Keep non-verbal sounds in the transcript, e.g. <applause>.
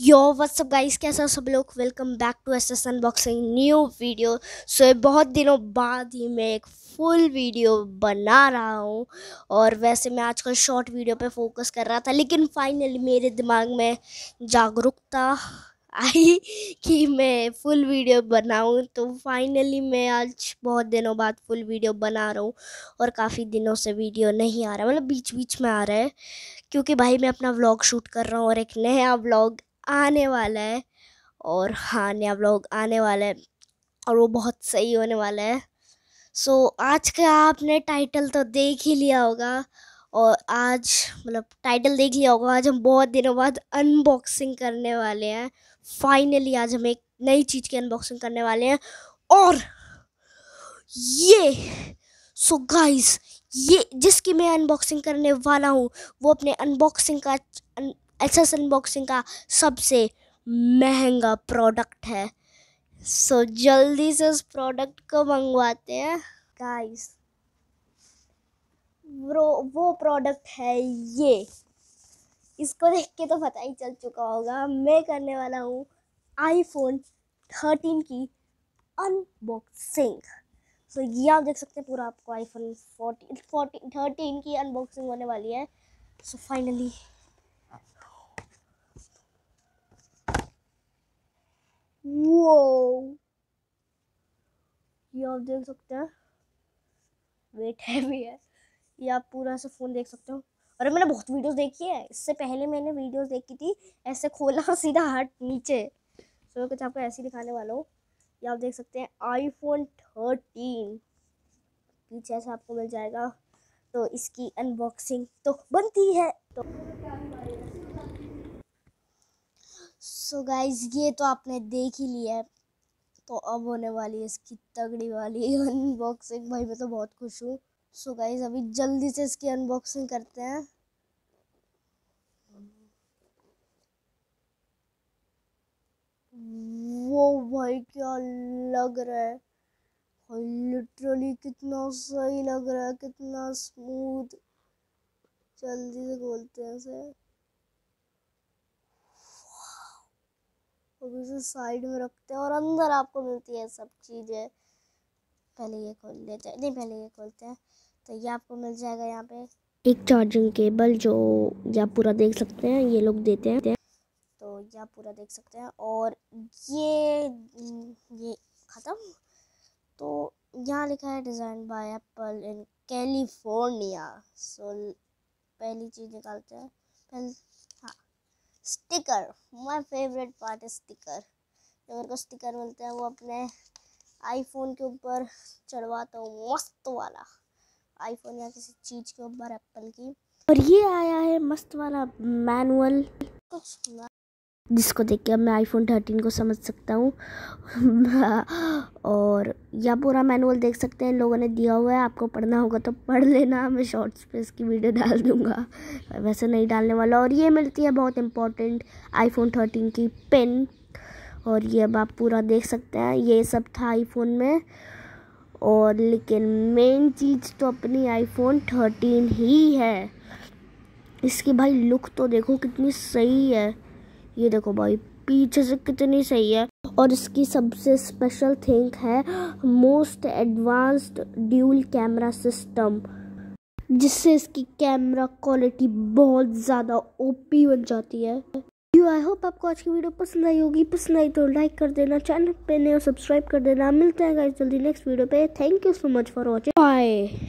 यो WhatsApp guys कैसा सब लोग welcome back to S S unboxing new video so बहुत दिनों बाद ही मैं एक फुल वीडियो बना रहा हूँ और वैसे मैं आजकल शॉर्ट वीडियो पे फोकस कर रहा था लेकिन फाइनली मेरे दिमाग में जागरूकता आई कि मैं फुल वीडियो बनाऊं तो फाइनली मैं आज बहुत दिनों बाद फुल वीडियो बना रहा हूं और काफ़ी दिनों से वीडियो नहीं आ रहा मतलब बीच बीच में आ रहा है क्योंकि भाई मैं अपना व्लॉग शूट कर रहा हूं और एक नया व्लॉग आने वाला है और हाँ नया ब्लॉग आने वाला है और वो बहुत सही होने वाला है सो so, आज का आपने टाइटल तो देख ही लिया होगा और आज मतलब टाइटल देख लिया होगा आज हम बहुत दिनों बाद अनबॉक्सिंग करने वाले हैं फाइनली आज हम एक नई चीज़ की अनबॉक्सिंग करने वाले हैं और ये सो so गाइस ये जिसकी मैं अनबॉक्सिंग करने वाला हूँ वो अपने अनबॉक्सिंग का अन, एस अच्छा अनबॉक्सिंग का सबसे महंगा प्रोडक्ट है सो so, जल्दी से उस प्रोडक्ट को मंगवाते हैं गाइस वो वो प्रोडक्ट है ये इसको देख के तो पता ही चल चुका होगा मैं करने वाला हूँ आईफोन थर्टीन की अनबॉक्सिंग सो so, ये आप देख सकते हैं पूरा आपको आईफोन फोर्टीन फोर्टीन थर्टीन की अनबॉक्सिंग होने वाली है सो so, फाइनली वो ये आप देख सकते हैं वेट भी <laughs> है ये आप पूरा सा फ़ोन देख सकते हो और मैंने बहुत वीडियोस देखी है इससे पहले मैंने वीडियोस देखी थी ऐसे खोला <laughs> सीधा हाथ नीचे सो so, कुछ आपको ऐसे दिखाने वाला हूँ ये आप देख सकते हैं आईफोन थर्टीन पीछे ऐसा आपको मिल जाएगा तो इसकी अनबॉक्सिंग तो बनती है तो सो so गाइज ये तो आपने देख ही लिया है तो अब होने वाली है इसकी तगड़ी वाली अनबॉक्सिंग <laughs> भाई मैं तो बहुत खुश हूँ सो गाइज अभी जल्दी से इसकी अनबॉक्सिंग करते हैं वो भाई क्या लग रहा है भाई लिटरली कितना सही लग रहा है कितना स्मूथ जल्दी से खोलते हैं इसे अब इसे साइड में रखते हैं और अंदर आपको मिलती है सब चीज़ें पहले ये खोल लेते हैं नहीं पहले ये खोलते हैं तो ये आपको मिल जाएगा यहाँ पे एक चार्जिंग केबल जो आप पूरा देख सकते हैं ये लोग देते हैं तो ये आप पूरा देख सकते हैं और ये ये ख़त्म तो यहाँ लिखा है design by Apple in California so पहली चीज़ निकालते हैं पहले स्टिकर माय फेवरेट पार्ट है स्टिकर जो मेरे को स्टिकर मिलते हैं वो अपने आईफोन के ऊपर चढ़वाता हूँ मस्त वाला आईफोन या किसी चीज़ के ऊपर एप्पल की और ये आया है मस्त वाला मैनुअल कुछ जिसको देख के अब मैं आईफोन थर्टीन को समझ सकता हूँ <laughs> और यह पूरा मैनुअल देख सकते हैं लोगों ने दिया हुआ है आपको पढ़ना होगा तो पढ़ लेना मैं शॉर्ट्स पे इसकी वीडियो डाल दूँगा वैसे नहीं डालने वाला और ये मिलती है बहुत इम्पोर्टेंट आईफोन थर्टीन की पेन और ये अब आप पूरा देख सकते हैं ये सब था आईफोन में और लेकिन मेन चीज़ तो अपनी आईफोन थर्टीन ही है इसकी भाई लुक तो देखो कितनी सही है ये देखो भाई पीछे से कितनी सही है और इसकी सबसे स्पेशल थिंग है most advanced dual camera system जिससे इसकी कैमरा क्वालिटी बहुत ज़्यादा ओपी बन जाती है यू आई होप आपको आज की वीडियो पसंद आई होगी पसंद आई तो लाइक कर देना चैनल पे नहीं सब्सक्राइब कर देना मिलते हैं जल्दी नेक्स्ट वीडियो पे thank you so much for watching bye